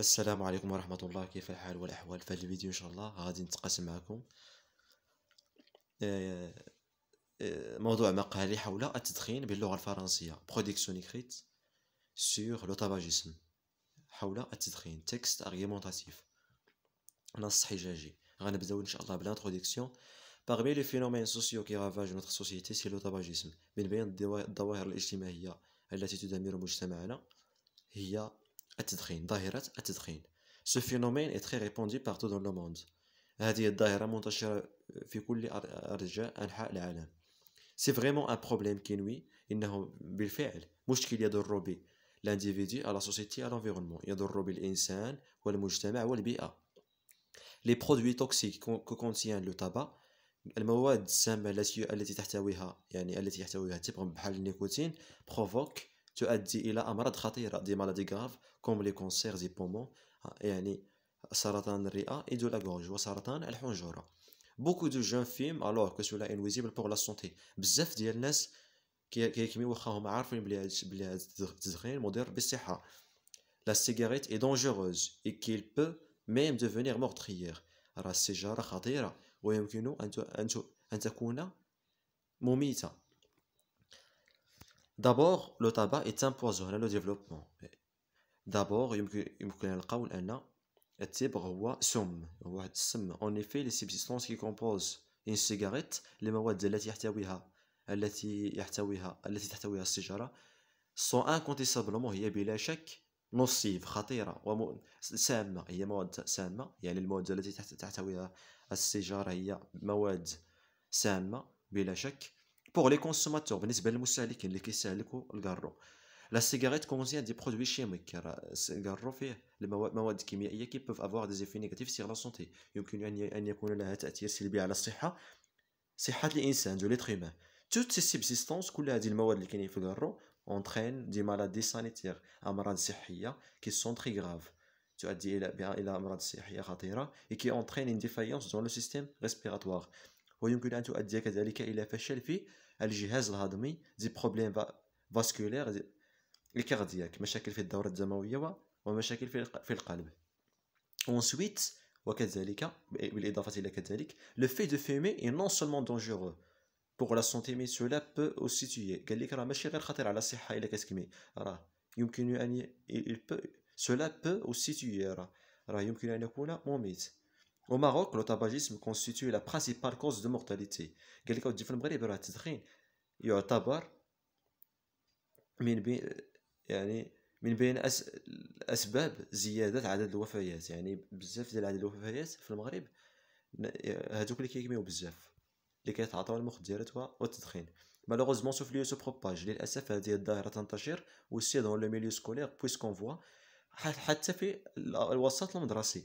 السلام عليكم ورحمة الله كيف الحال والأحوال في الفيديو إن شاء الله غادي نتقاسم معكم آه، آه، موضوع مقالي حول التدخين باللغة الفرنسية بروديكسيون إكريت sur لو تاباجيسم حول التدخين تكست أرغيمونتاتيف نص حجاجي غنبداو إن شاء الله بالانتروديكسيون Parmi les phénomènes sociaux qui ravagent notre société, c'est le tabagisme. من بين الظواهر الاجتماعية التي تدمر مجتمعنا هي التدخين ظاهرة التدخين Ce phénomène est très répandu partout dans le monde. هذه الظاهرة منتشرة في كل أرجاء أنحاء العالم. C'est vraiment un problème كينوي إنه بالفعل مشكل يضر به l'individu à la société à l'environnement يضر بالإنسان والمجتمع والبيئة. Les produits toxiques que contient le tabac المواد السامة التي تحتويها يعني التي يحتويها تبغ بحال النيكوتين provoque تؤدي الى امراض خطيره دي مالادي غاف كوم لي كونسير دي بومون يعني سرطان الرئه اي دو لا غورج وسرطان الحنجره بوكو دو جون فيم الوغ كو سولا انويزيبل بوغ لا سونتي بزاف ديال الناس كيكمي وخاهم عارفين بلي هاد بلي هاد التدخين مضر بالصحه لا سيجاريت اي دونجوروز اي كيل بو ميم دوفونيغ مورتريير راه السيجاره خطيره ويمكن ان ان تكون مميته d'abord le tabac est un poison le développement d'abord il peut en effet les substances qui composent une cigarette les mawadz sont incontestablement il y a bien نصيف خطيره وم... سامه هي مواد سامه يعني المواد التي تحتويها pour les consommateurs, la cigarette contient des produits euh, chimiques, qui peuvent avoir des effets négatifs sur la santé. Toutes ces substances, entraînent des maladies sanitaires, qui sont très graves. Tu as et qui entraînent une défaillance dans le système respiratoire. ويمكن أن تؤدي كذلك الى فشل في الجهاز الهضمي دي بروبليم فاسكولير الكاردياك مشاكل في الدوره الدمويه ومشاكل في القلب ensuite وكذلك بالإضافة إلى كذلك le fait de fumer est non seulement dangereux pour la santé mais cela peut aussi tuer قال لك راه ماشي غير خطير على الصحة إلا كتكمي راه يمكن أن cela peut aussi tuer راه يمكن أن يكون مميت Au Maroc, le tabagisme constitue la principale cause de mortalité. Quelqu'un dit المغرب راه التدخين يعتبر من بين من بين أس... اسباب زياده عدد الوفيات يعني بزاف ديال عدد الوفيات في المغرب هادوك اللي كيكميو بزاف اللي كيتعاطاو المخدرات والتدخين مالوغوزمون سوف ليو سو بروباج للاسف هذه الظاهره تنتشر aussi لو ميليو milieu scolaire puisqu'on فوا حتى في الوسط المدرسي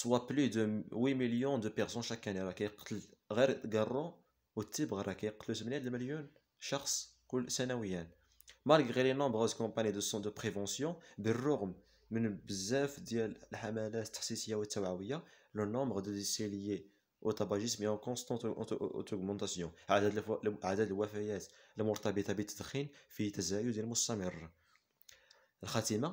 Soit plus de 8 millions de personnes chaque année, car le tibre est plus de 1 million de personnes. Malgré les nombreuses compagnies de santé de prévention, le nombre de décès liés au tabagisme est en constante augmentation. Le nombre de décès liés au tabagisme est en constante augmentation. Le nombre de décès liés au tabagisme est en constante augmentation. Le nombre de liés au tabagisme est en constante augmentation.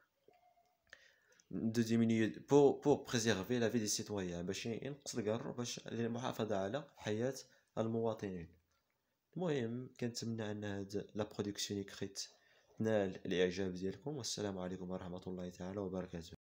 de diminuer pour pour préserver la vie des citoyens باش ينقص الكار باش للمحافظه على حياه المواطنين المهم كنتمنى ان هاد لا برودكسيون كريت تنال الاعجاب ديالكم والسلام عليكم ورحمه الله تعالى وبركاته